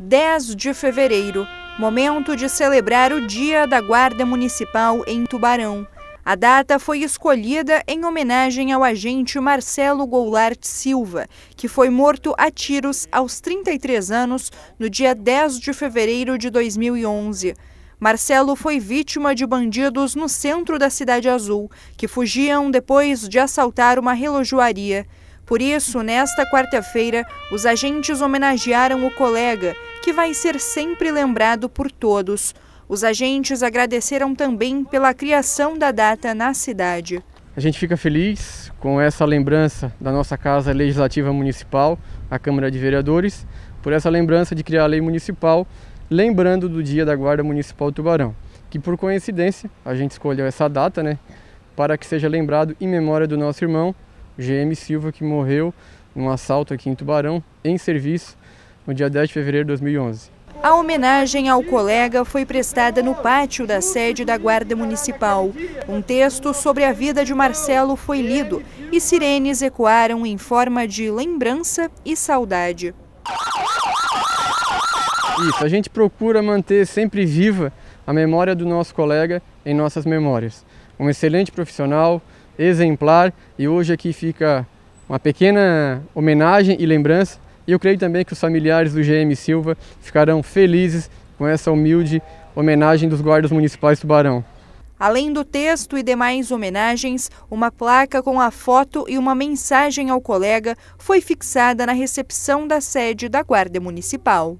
10 de fevereiro, momento de celebrar o Dia da Guarda Municipal em Tubarão. A data foi escolhida em homenagem ao agente Marcelo Goulart Silva, que foi morto a tiros aos 33 anos no dia 10 de fevereiro de 2011. Marcelo foi vítima de bandidos no centro da Cidade Azul, que fugiam depois de assaltar uma relojoaria. Por isso, nesta quarta-feira, os agentes homenagearam o colega que vai ser sempre lembrado por todos. Os agentes agradeceram também pela criação da data na cidade. A gente fica feliz com essa lembrança da nossa Casa Legislativa Municipal, a Câmara de Vereadores, por essa lembrança de criar a lei municipal, lembrando do dia da Guarda Municipal Tubarão, que por coincidência a gente escolheu essa data, né, para que seja lembrado em memória do nosso irmão GM Silva que morreu num assalto aqui em Tubarão em serviço no dia 10 de fevereiro de 2011. A homenagem ao colega foi prestada no pátio da sede da Guarda Municipal. Um texto sobre a vida de Marcelo foi lido e sirenes ecoaram em forma de lembrança e saudade. Isso, a gente procura manter sempre viva a memória do nosso colega em nossas memórias. Um excelente profissional, exemplar e hoje aqui fica uma pequena homenagem e lembrança e eu creio também que os familiares do GM Silva ficarão felizes com essa humilde homenagem dos guardas municipais Tubarão. Além do texto e demais homenagens, uma placa com a foto e uma mensagem ao colega foi fixada na recepção da sede da Guarda Municipal.